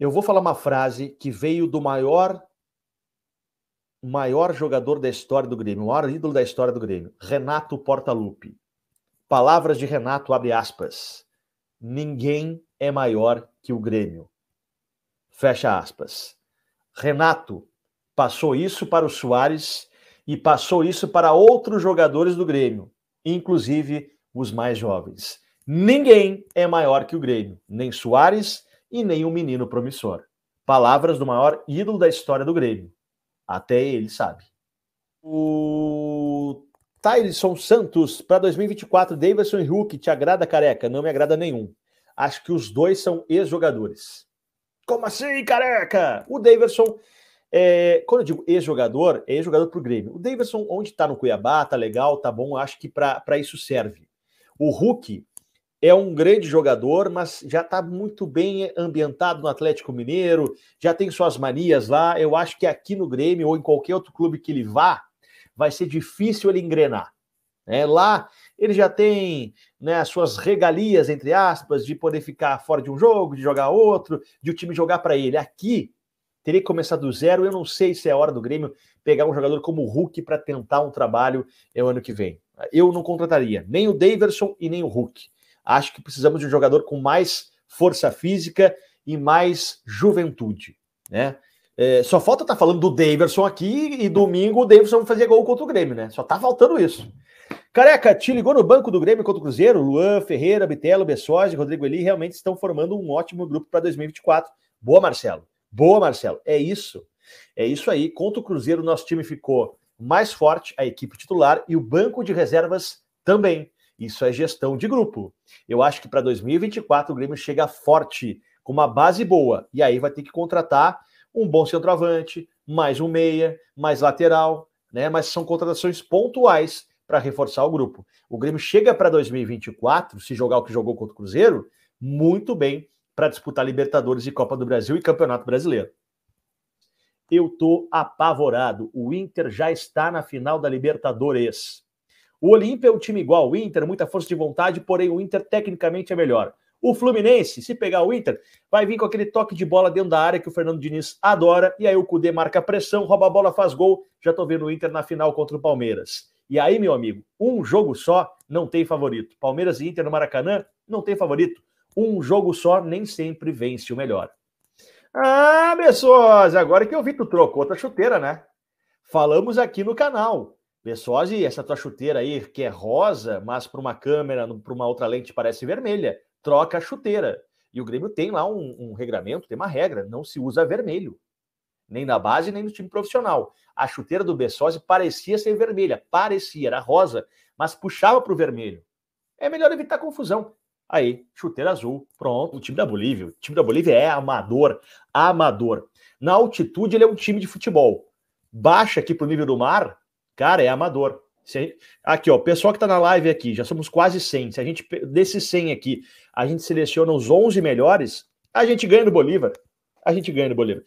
Eu vou falar uma frase que veio do maior maior jogador da história do Grêmio, o maior ídolo da história do Grêmio, Renato Portaluppi. Palavras de Renato, abre aspas. Ninguém é maior que o Grêmio. Fecha aspas. Renato passou isso para o Soares e passou isso para outros jogadores do Grêmio, inclusive os mais jovens. Ninguém é maior que o Grêmio, nem Soares, e nem um menino promissor. Palavras do maior ídolo da história do Grêmio. Até ele sabe. O Tyson Santos, para 2024, Davidson e Hulk, te agrada careca? Não me agrada nenhum. Acho que os dois são ex-jogadores. Como assim, careca? O Davidson, é... quando eu digo ex-jogador, é ex-jogador para o Grêmio. O Davidson, onde está no Cuiabá, tá legal, tá bom, acho que para isso serve. O Hulk, é um grande jogador, mas já está muito bem ambientado no Atlético Mineiro, já tem suas manias lá. Eu acho que aqui no Grêmio ou em qualquer outro clube que ele vá, vai ser difícil ele engrenar. É, lá ele já tem né, as suas regalias, entre aspas, de poder ficar fora de um jogo, de jogar outro, de o time jogar para ele. Aqui teria que começar do zero. Eu não sei se é hora do Grêmio pegar um jogador como o Hulk para tentar um trabalho é o ano que vem. Eu não contrataria nem o Daverson e nem o Hulk. Acho que precisamos de um jogador com mais força física e mais juventude, né? É, só falta estar tá falando do Davidson aqui e domingo o Davidson fazer gol contra o Grêmio, né? Só tá faltando isso. Careca, te ligou no banco do Grêmio contra o Cruzeiro? Luan, Ferreira, Bitelo, Bessoge, Rodrigo Eli realmente estão formando um ótimo grupo para 2024. Boa, Marcelo. Boa, Marcelo. É isso. É isso aí. Contra o Cruzeiro, nosso time ficou mais forte, a equipe titular e o banco de reservas também. Isso é gestão de grupo. Eu acho que para 2024 o Grêmio chega forte, com uma base boa. E aí vai ter que contratar um bom centroavante, mais um meia, mais lateral, né? Mas são contratações pontuais para reforçar o grupo. O Grêmio chega para 2024, se jogar o que jogou contra o Cruzeiro, muito bem para disputar Libertadores e Copa do Brasil e Campeonato Brasileiro. Eu tô apavorado. O Inter já está na final da Libertadores. O Olímpia é um time igual ao Inter, muita força de vontade, porém o Inter tecnicamente é melhor. O Fluminense, se pegar o Inter, vai vir com aquele toque de bola dentro da área que o Fernando Diniz adora, e aí o Cudê marca pressão, rouba a bola, faz gol. Já tô vendo o Inter na final contra o Palmeiras. E aí, meu amigo, um jogo só não tem favorito. Palmeiras e Inter no Maracanã não tem favorito. Um jogo só nem sempre vence o melhor. Ah, pessoas, agora que eu vi tu trocou outra chuteira, né? Falamos aqui no canal Pessoas, essa tua chuteira aí que é rosa, mas para uma câmera, para uma outra lente parece vermelha, troca a chuteira. E o Grêmio tem lá um, um regramento, tem uma regra, não se usa vermelho nem na base, nem no time profissional. A chuteira do Bessosi parecia ser vermelha, parecia, era rosa, mas puxava para o vermelho. É melhor evitar confusão. Aí, chuteira azul, pronto. O time da Bolívia, o time da Bolívia é amador, amador. Na altitude, ele é um time de futebol. Baixa aqui para o nível do mar, Cara, é amador. Se, aqui, ó, o pessoal que está na live aqui, já somos quase 100. Se a gente, desses 100 aqui, a gente seleciona os 11 melhores, a gente ganha do Bolívar. A gente ganha do Bolívar.